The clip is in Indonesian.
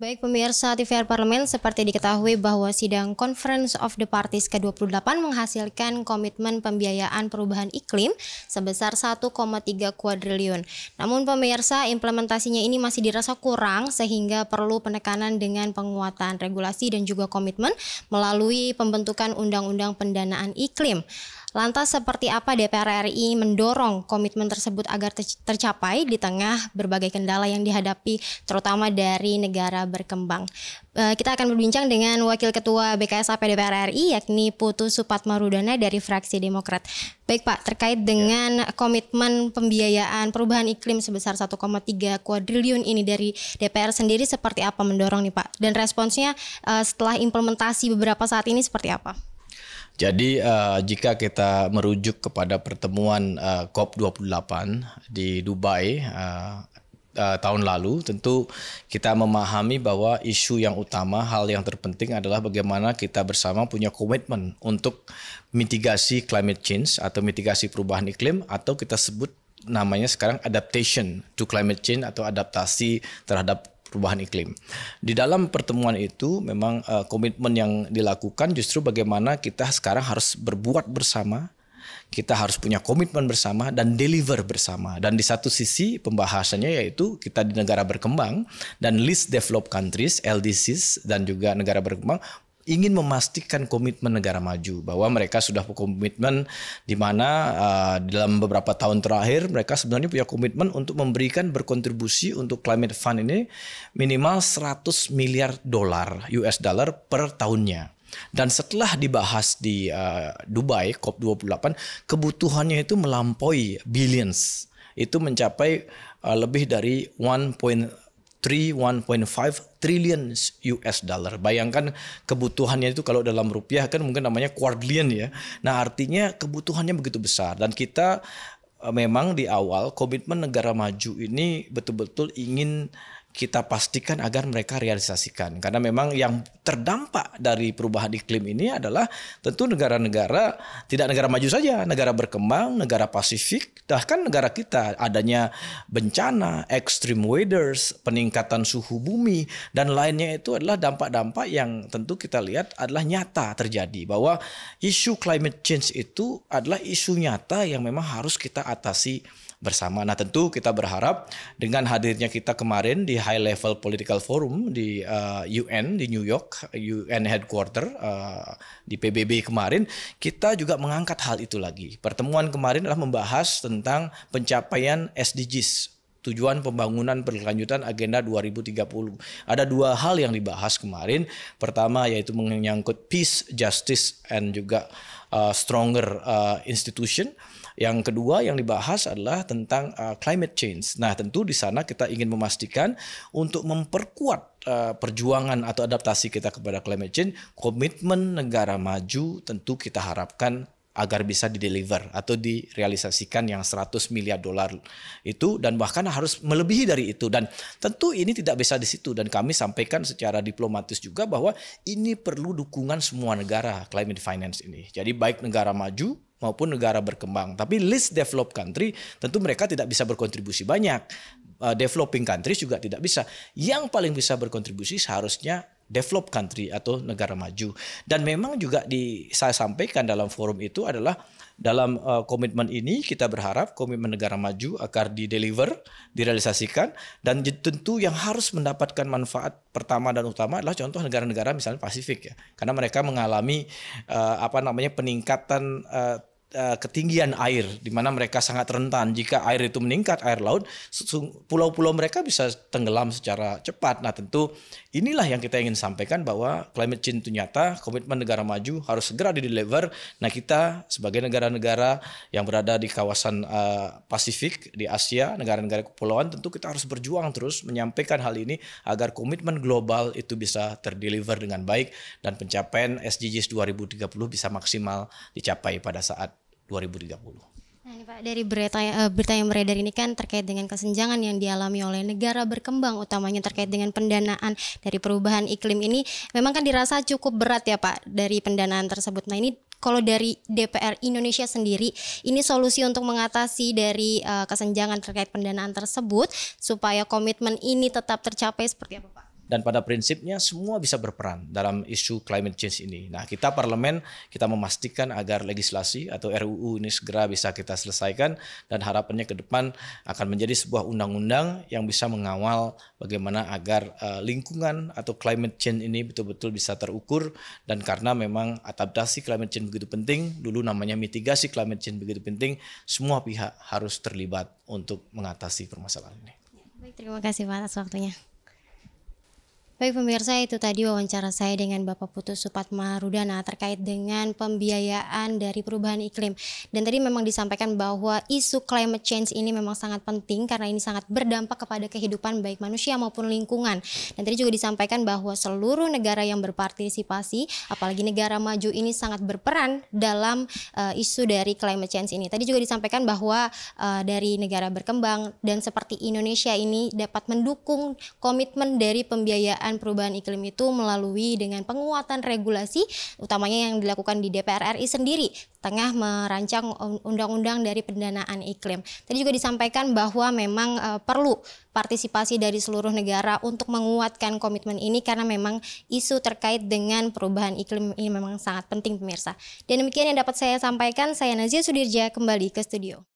Baik pemirsa TVR Parlemen, seperti diketahui bahwa sidang Conference of the Parties ke-28 menghasilkan komitmen pembiayaan perubahan iklim sebesar 1,3 kuadriliun. Namun pemirsa, implementasinya ini masih dirasa kurang sehingga perlu penekanan dengan penguatan regulasi dan juga komitmen melalui pembentukan Undang-Undang Pendanaan Iklim. Lantas seperti apa DPR RI mendorong komitmen tersebut agar tercapai di tengah berbagai kendala yang dihadapi terutama dari negara berkembang? Eh, kita akan berbincang dengan Wakil Ketua BKSAP DPR RI yakni Putu Supatmarudana dari fraksi Demokrat. Baik Pak, terkait dengan komitmen pembiayaan perubahan iklim sebesar 1,3 kuadriliun ini dari DPR sendiri seperti apa mendorong nih Pak? Dan responsnya eh, setelah implementasi beberapa saat ini seperti apa? Jadi uh, jika kita merujuk kepada pertemuan uh, eh, COP28 di Dubai uh, uh, tahun lalu, tentu kita memahami bahwa isu yang utama, hal yang terpenting adalah bagaimana kita bersama punya komitmen untuk mitigasi climate change atau mitigasi perubahan iklim atau kita sebut namanya sekarang adaptation to climate change atau adaptasi terhadap perubahan iklim. Di dalam pertemuan itu memang uh, komitmen yang dilakukan justru bagaimana kita sekarang harus berbuat bersama, kita harus punya komitmen bersama dan deliver bersama. Dan di satu sisi pembahasannya yaitu kita di negara berkembang dan least developed countries (LDCs) dan juga negara berkembang ingin memastikan komitmen negara maju bahwa mereka sudah berkomitmen di mana uh, dalam beberapa tahun terakhir mereka sebenarnya punya komitmen untuk memberikan berkontribusi untuk climate fund ini minimal 100 miliar dolar US dollar per tahunnya. Dan setelah dibahas di uh, Dubai COP28 kebutuhannya itu melampaui billions. Itu mencapai uh, lebih dari 1.5 trillion US dollar. Bayangkan kebutuhannya itu kalau dalam rupiah kan mungkin namanya quadrillion ya. Nah artinya kebutuhannya begitu besar dan kita eh, memang di awal komitmen negara maju ini betul-betul ingin kita pastikan agar mereka realisasikan. Karena memang yang terdampak dari perubahan iklim ini adalah tentu negara-negara tidak negara maju saja, negara berkembang, negara Pasifik, bahkan negara kita adanya bencana, extreme weathers, peningkatan suhu bumi dan lainnya itu adalah dampak-dampak yang tentu kita lihat adalah nyata terjadi bahwa isu climate change itu adalah isu nyata yang memang harus kita atasi bersama. Nah, tentu kita berharap dengan hadirnya kita kemarin di high level political forum di uh, eh, UN di New York, UN headquarter uh, di PBB kemarin, kita juga mengangkat hal itu lagi. Pertemuan kemarin adalah membahas tentang pencapaian SDGs tujuan pembangunan berkelanjutan agenda 2030. Ada dua hal yang dibahas kemarin. Pertama yaitu menyangkut peace, justice, and juga uh, stronger uh, institution. Yang kedua yang dibahas adalah tentang uh, climate change. Nah, tentu di sana kita ingin memastikan untuk memperkuat uh, perjuangan atau adaptasi kita kepada climate change, komitmen negara maju tentu kita harapkan agar bisa dideliver atau direalisasikan yang 100 miliar dolar itu dan bahkan harus melebihi dari itu dan tentu ini tidak bisa di situ dan kami sampaikan secara diplomatis juga bahwa ini perlu dukungan semua negara climate finance ini. Jadi baik negara maju maupun negara berkembang. Tapi list developed country tentu mereka tidak bisa berkontribusi banyak. Uh, developing countries juga tidak bisa. Yang paling bisa berkontribusi seharusnya developed country atau negara maju. Dan memang juga di saya sampaikan dalam forum itu adalah dalam uh, komitmen ini kita berharap komitmen negara maju akan dideliver, direalisasikan dan tentu yang harus mendapatkan manfaat pertama dan utama adalah contoh negara-negara misalnya Pasifik ya. Karena mereka mengalami uh, apa namanya peningkatan uh, Eh, ketinggian air di mana mereka sangat rentan jika air itu meningkat air laut pulau-pulau mereka bisa tenggelam secara cepat nah tentu inilah yang kita ingin sampaikan bahwa climate change itu nyata komitmen negara maju harus segera di deliver nah kita sebagai negara-negara yang berada di kawasan uh, Pasifik di Asia negara-negara kepulauan tentu kita harus berjuang terus menyampaikan hal ini agar komitmen global itu bisa terdeliver dengan baik dan pencapaian SDGs 2030 bisa maksimal dicapai pada saat 2030. Nah, ini Pak, dari berita, eh, berita yang beredar ini kan terkait dengan kesenjangan yang dialami oleh negara berkembang, utamanya terkait dengan pendanaan dari perubahan iklim ini, memang kan dirasa cukup berat ya Pak dari pendanaan tersebut. Nah ini kalau dari DPR Indonesia sendiri, ini solusi untuk mengatasi dari uh, kesenjangan terkait pendanaan tersebut supaya komitmen ini tetap tercapai seperti apa Pak? dan pada prinsipnya semua bisa berperan dalam isu climate change ini. Nah, kita parlemen kita memastikan agar legislasi atau RUU ini segera bisa kita selesaikan dan harapannya ke depan akan menjadi sebuah undang-undang yang bisa mengawal bagaimana agar uh, lingkungan atau climate change ini betul-betul bisa terukur dan karena memang adaptasi climate change begitu penting, dulu namanya mitigasi climate change begitu penting, semua pihak harus terlibat untuk mengatasi permasalahan ini. Baik, terima kasih atas waktunya. Baik pemirsa itu tadi wawancara saya dengan Bapak putus Supatma Rudana terkait dengan pembiayaan dari perubahan iklim. Dan tadi memang disampaikan bahwa isu climate change ini memang sangat penting karena ini sangat berdampak kepada kehidupan baik manusia maupun lingkungan. Dan tadi juga disampaikan bahwa seluruh negara yang berpartisipasi apalagi negara maju ini sangat berperan dalam uh, isu dari climate change ini. Tadi juga disampaikan bahwa uh, dari negara berkembang dan seperti Indonesia ini dapat mendukung komitmen dari pembiayaan pencegahan perubahan iklim itu melalui dengan penguatan regulasi utamanya yang dilakukan di DPR RI sendiri tengah merancang undang-undang dari pendanaan iklim. Tadi juga disampaikan bahwa memang uh, perlu partisipasi dari seluruh negara untuk menguatkan komitmen ini karena memang isu terkait dengan perubahan iklim ini memang sangat penting pemirsa. Dan demikian yang dapat saya sampaikan, saya Nazia Sudirja kembali ke studio.